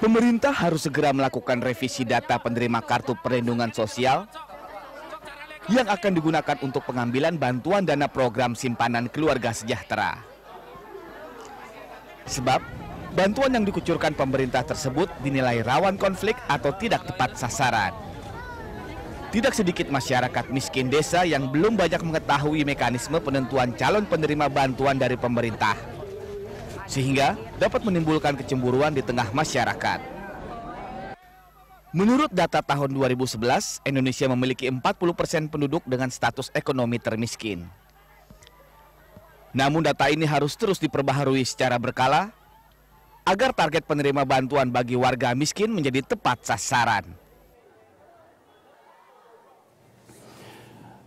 Pemerintah harus segera melakukan revisi data penerima kartu perlindungan sosial yang akan digunakan untuk pengambilan bantuan dana program simpanan keluarga sejahtera. Sebab, bantuan yang dikucurkan pemerintah tersebut dinilai rawan konflik atau tidak tepat sasaran. Tidak sedikit masyarakat miskin desa yang belum banyak mengetahui mekanisme penentuan calon penerima bantuan dari pemerintah sehingga dapat menimbulkan kecemburuan di tengah masyarakat. Menurut data tahun 2011, Indonesia memiliki 40 persen penduduk dengan status ekonomi termiskin. Namun data ini harus terus diperbaharui secara berkala agar target penerima bantuan bagi warga miskin menjadi tepat sasaran.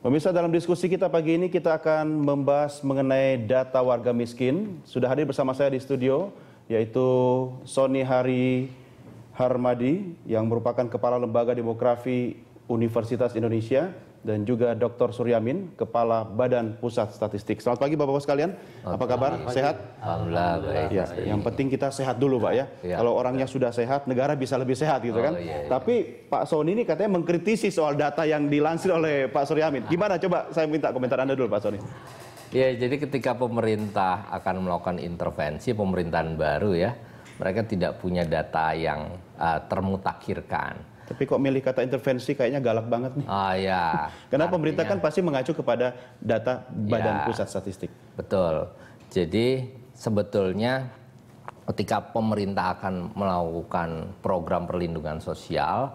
Pemirsa dalam diskusi kita pagi ini kita akan membahas mengenai data warga miskin. Sudah hadir bersama saya di studio yaitu Sony Hari Harmadi yang merupakan Kepala Lembaga Demografi Universitas Indonesia dan juga Dr. Suryamin, Kepala Badan Pusat Statistik. Selamat pagi Bapak-Bapak sekalian. Apa kabar? Sehat? Alhamdulillah baik. Ya, yang penting kita sehat dulu, Pak ya. ya. Kalau orangnya sudah sehat, negara bisa lebih sehat gitu oh, kan. Oh, iya, Tapi Pak Soni ini katanya mengkritisi soal data yang dilansir oleh Pak Suryamin. Gimana coba saya minta komentar Anda dulu Pak Soni. Ya, jadi ketika pemerintah akan melakukan intervensi pemerintahan baru ya, mereka tidak punya data yang uh, eh, termutakhirkan tapi kok milih kata intervensi kayaknya galak banget nih. Ah ya. Karena Artinya, pemerintah kan pasti mengacu kepada data Badan ya, Pusat Statistik. Betul. Jadi sebetulnya ketika pemerintah akan melakukan program perlindungan sosial,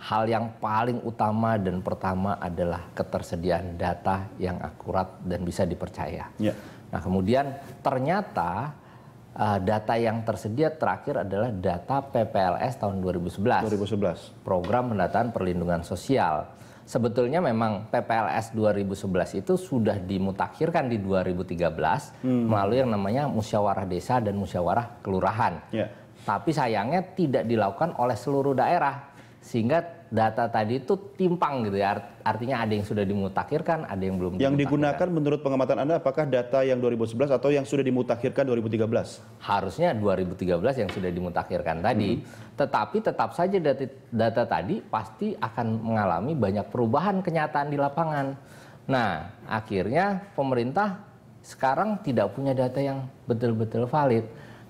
hal yang paling utama dan pertama adalah ketersediaan data yang akurat dan bisa dipercaya. Ya. Nah, kemudian ternyata Uh, data yang tersedia terakhir adalah data PPLS tahun 2011. 2011. Program pendataan perlindungan sosial. Sebetulnya memang PPLS 2011 itu sudah dimutakhirkan di 2013 hmm. melalui yang namanya musyawarah desa dan musyawarah kelurahan. Yeah. Tapi sayangnya tidak dilakukan oleh seluruh daerah sehingga data tadi itu timpang gitu ya. Artinya ada yang sudah dimutakhirkan, ada yang belum. Yang digunakan menurut pengamatan Anda apakah data yang 2011 atau yang sudah dimutakhirkan 2013? Harusnya 2013 yang sudah dimutakhirkan tadi. Hmm. Tetapi tetap saja data, data tadi pasti akan mengalami banyak perubahan kenyataan di lapangan. Nah, akhirnya pemerintah sekarang tidak punya data yang betul-betul valid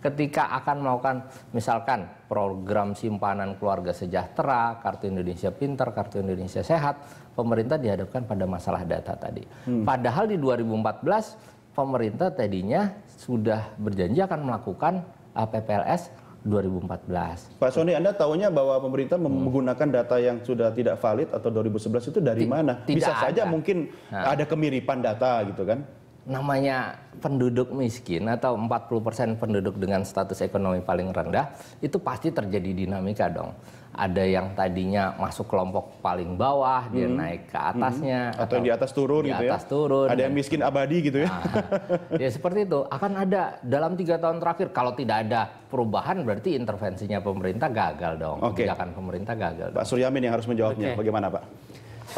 ketika akan melakukan misalkan program simpanan keluarga sejahtera, Kartu Indonesia Pintar, Kartu Indonesia Sehat, pemerintah dihadapkan pada masalah data tadi. Hmm. Padahal di 2014 pemerintah tadinya sudah berjanji akan melakukan PPLS 2014. Pak Sony, Anda tahunya bahwa pemerintah hmm. menggunakan data yang sudah tidak valid atau 2011 itu dari T mana? Tidak Bisa ada. saja mungkin nah. ada kemiripan data gitu kan? namanya penduduk miskin atau 40% penduduk dengan status ekonomi paling rendah itu pasti terjadi dinamika dong. Ada yang tadinya masuk kelompok paling bawah hmm. dia naik ke atasnya hmm. atau, atau di atas turun di gitu ya. atas ya. turun. Ada yang miskin abadi gitu ya. Nah, ya seperti itu. Akan ada dalam tiga tahun terakhir kalau tidak ada perubahan berarti intervensinya pemerintah gagal dong. Okay. Kebijakan pemerintah gagal. Pak Suryamin yang harus menjawabnya. Okay. Bagaimana, Pak?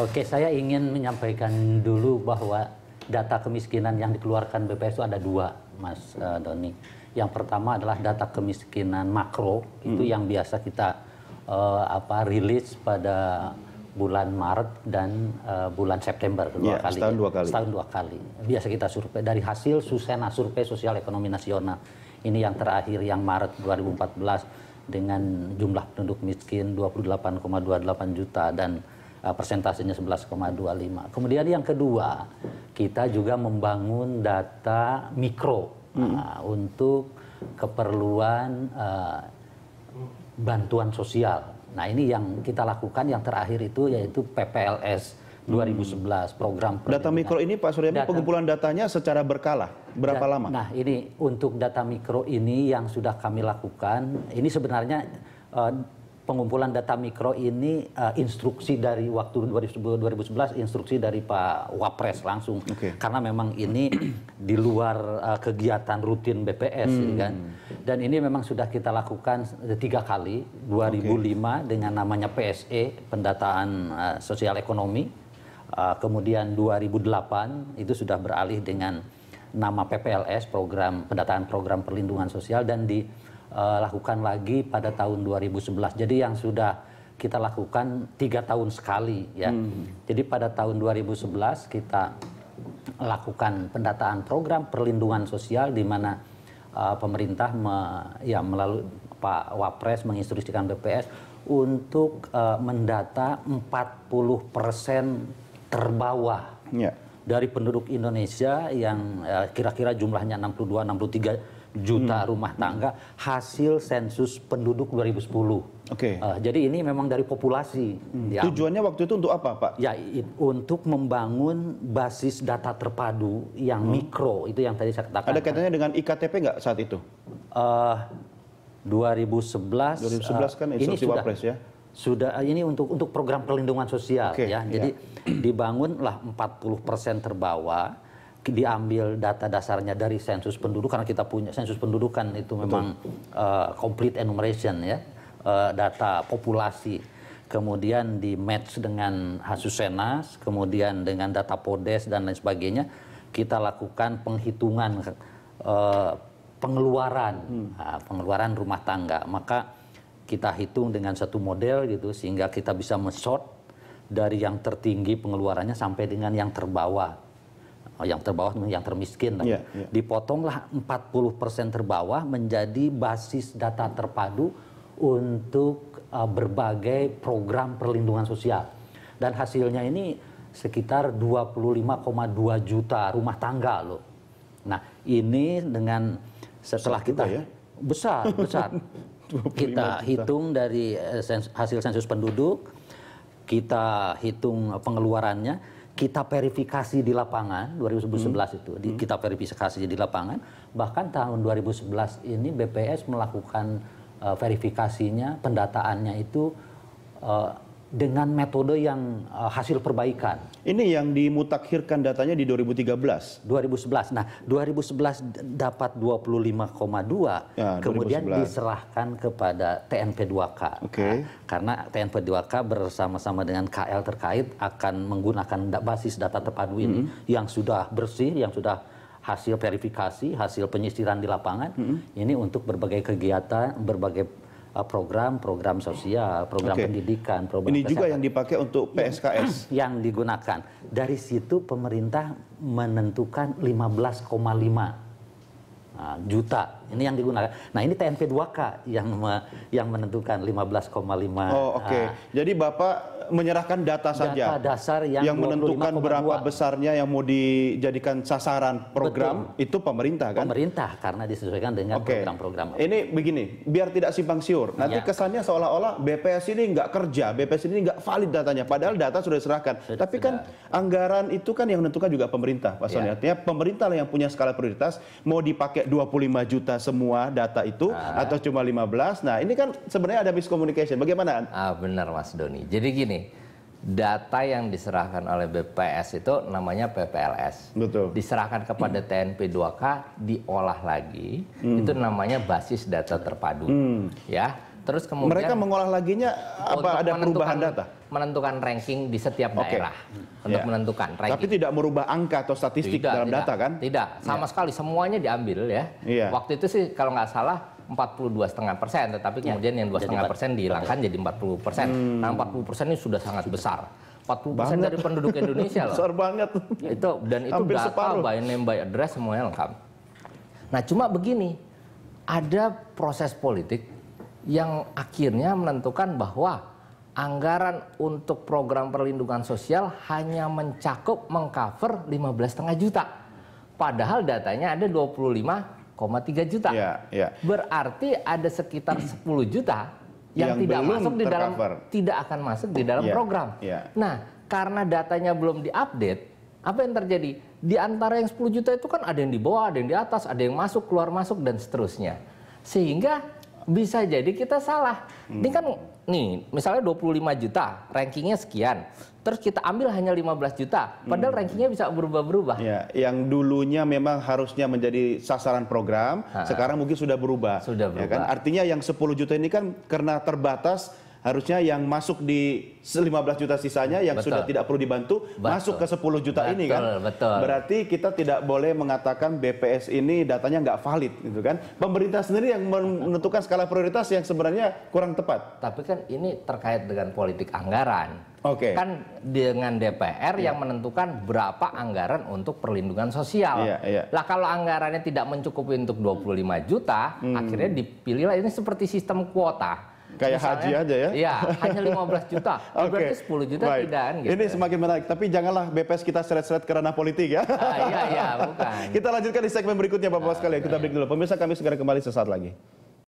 Oke, okay, saya ingin menyampaikan dulu bahwa data kemiskinan yang dikeluarkan BPS itu ada dua, Mas uh, Doni. Yang pertama adalah data kemiskinan makro hmm. itu yang biasa kita uh, apa rilis pada bulan Maret dan uh, bulan September dua ya, kali. Setahun ya. dua kali. Setahun dua kali. Biasa kita survei dari hasil Susena survei sosial ekonomi nasional. Ini yang terakhir yang Maret 2014 dengan jumlah penduduk miskin 28,28 ,28 juta dan uh, persentasenya 11,25. Kemudian yang kedua, kita juga membangun data mikro hmm. uh, untuk keperluan uh, bantuan sosial. Nah, ini yang kita lakukan yang terakhir itu yaitu PPLS 2011 hmm. program data mikro ini Pak Suryadi data, pengumpulan datanya secara berkala berapa da, ya, lama? Nah ini untuk data mikro ini yang sudah kami lakukan ini sebenarnya uh, pengumpulan data mikro ini uh, instruksi dari waktu 2011 instruksi dari Pak Wapres langsung okay. karena memang ini di luar uh, kegiatan rutin BPS ya kan? hmm. kan dan ini memang sudah kita lakukan tiga kali 2005 okay. dengan namanya PSE pendataan uh, sosial ekonomi uh, kemudian 2008 itu sudah beralih dengan nama PPLS program pendataan program perlindungan sosial dan di uh, lakukan lagi pada tahun 2011. Jadi yang sudah kita lakukan tiga tahun sekali ya. Hmm. Jadi pada tahun 2011 kita lakukan pendataan program perlindungan sosial di mana uh, pemerintah me, ya melalui Pak Wapres menginstruksikan BPS untuk uh, mendata 40 persen terbawah yeah. dari penduduk Indonesia yang kira-kira uh, kira -kira jumlahnya 62, 63 juta hmm. rumah tangga hasil sensus penduduk 2010. Oke. Okay. Uh, eh, jadi ini memang dari populasi. Hmm. Ya. Tujuannya waktu itu untuk apa, Pak? Ya, it, untuk membangun basis data terpadu yang hmm. mikro itu yang tadi saya katakan. Ada kaitannya dengan IKTP nggak saat itu? Uh, 2011. 2011 uh, kan eh, ini sudah, Wapres ya sudah eh, ini untuk untuk program perlindungan sosial okay, ya. Iya. Jadi yeah. dibangunlah 40% terbawah diambil data dasarnya dari sensus penduduk karena kita punya sensus pendudukan itu memang uh, complete enumeration ya uh, data populasi kemudian di match dengan hasil senas kemudian dengan data podes dan lain sebagainya kita lakukan penghitungan uh, pengeluaran hmm. Nah, pengeluaran rumah tangga maka kita hitung dengan satu model gitu sehingga kita bisa men dari yang tertinggi pengeluarannya sampai dengan yang terbawah Oh, yang terbawah yang termiskin yeah, yeah. Iya, iya. dipotonglah 40% terbawah menjadi basis data terpadu untuk uh, berbagai program perlindungan sosial dan hasilnya ini sekitar 25,2 juta rumah tangga loh. Nah, ini dengan setelah kita ya? besar besar kita hitung dari eh, hasil sensus penduduk, kita hitung pengeluarannya kita verifikasi di lapangan 2011 hmm. itu di, hmm. kita verifikasi di lapangan bahkan tahun 2011 ini BPS melakukan uh, verifikasinya pendataannya itu uh, dengan metode yang uh, hasil perbaikan. Ini yang dimutakhirkan datanya di 2013. 2011. Nah, 2011 dapat 25,2 ya, kemudian 2011. diserahkan kepada TNP2K. Okay. Nah, karena TNP2K bersama-sama dengan KL terkait akan menggunakan basis data terpadu ini hmm. yang sudah bersih, yang sudah hasil verifikasi, hasil penyisiran di lapangan hmm. ini untuk berbagai kegiatan, berbagai program-program uh, sosial, program okay. pendidikan, program Ini kesehatan. juga yang dipakai untuk PSKS. Yang, yang digunakan. Dari situ pemerintah menentukan 15,5 uh, juta ini yang digunakan. Nah, ini TNP 2K yang me, yang menentukan 15,5. Oh, oke. Okay. Uh, Jadi Bapak menyerahkan data, data saja. Data dasar yang, yang menentukan berapa besarnya yang mau dijadikan sasaran program Betul. itu pemerintah kan? Pemerintah karena disesuaikan dengan program-program. Okay. Ini begini, biar tidak simpang siur. Nanti ya. kesannya seolah-olah BPS ini nggak kerja, BPS ini nggak valid datanya. Padahal iya. data sudah diserahkan. Sudah, Tapi kan anggaran itu kan yang menentukan juga pemerintah, Pak iya. Sony. Ya. pemerintah lah yang punya skala prioritas mau dipakai 25 juta semua data itu ah. atau cuma 15? Nah, ini kan sebenarnya ada miscommunication. Bagaimana? Ah, benar Mas Doni. Jadi gini, data yang diserahkan oleh BPS itu namanya PPLS. Betul. Diserahkan kepada TNP 2K diolah lagi, hmm. itu namanya basis data terpadu. Hmm. Ya Terus kemudian mereka mengolah lagi nya apa ada perubahan data? Menentukan ranking di setiap daerah okay. Hmm. untuk yeah. menentukan ranking. Tapi tidak merubah angka atau statistik tidak, dalam tidak, data kan? Tidak, iya. sama yeah. sekali semuanya diambil ya. Yeah. Waktu itu sih kalau nggak salah 42,5 persen, tetapi iya. kemudian yang 2,5 persen dihilangkan jadi 40 persen. Hmm. Nah 40 persen ini sudah sangat besar. 40 persen dari penduduk Indonesia loh. Besar banget. Itu dan itu Hampir data separuh. by name by address semuanya lengkap. Nah cuma begini, ada proses politik yang akhirnya menentukan bahwa anggaran untuk program perlindungan sosial hanya mencakup mengcover 15,5 juta. Padahal datanya ada 25,3 juta. Ya, ya. Berarti ada sekitar 10 juta yang, yang tidak masuk di dalam tidak akan masuk di dalam ya, program. Ya. Nah, karena datanya belum diupdate, apa yang terjadi? Di antara yang 10 juta itu kan ada yang di bawah, ada yang di atas, ada yang masuk, keluar masuk dan seterusnya. Sehingga bisa jadi kita salah. Hmm. Ini kan nih, misalnya 25 juta, rankingnya sekian. Terus kita ambil hanya 15 juta, padahal hmm. rankingnya bisa berubah-berubah. Ya, yang dulunya memang harusnya menjadi sasaran program, ha. sekarang mungkin sudah berubah. Sudah berubah. Ya kan? Artinya yang 10 juta ini kan karena terbatas harusnya yang masuk di 15 juta sisanya yang betul. sudah tidak perlu dibantu betul. masuk ke 10 juta betul, ini kan. Betul. Berarti kita tidak boleh mengatakan BPS ini datanya nggak valid gitu kan. Pemerintah sendiri yang menentukan skala prioritas yang sebenarnya kurang tepat. Tapi kan ini terkait dengan politik anggaran. Oke. Okay. Kan dengan DPR yeah. yang menentukan berapa anggaran untuk perlindungan sosial. Yeah, yeah. Lah kalau anggarannya tidak mencukupi untuk 25 juta, hmm. akhirnya dipilihlah ini seperti sistem kuota Kayak haji aja ya? Iya, hanya 15 juta. okay. Berarti 10 juta Baik. tidak. Kan, gitu. Ini ya? semakin menarik. Tapi janganlah BPS kita seret-seret karena politik ya. Iya, iya, iya, bukan. kita lanjutkan di segmen berikutnya Bapak-Bapak sekalian. Kita break dulu. Pemirsa kami segera kembali sesaat lagi.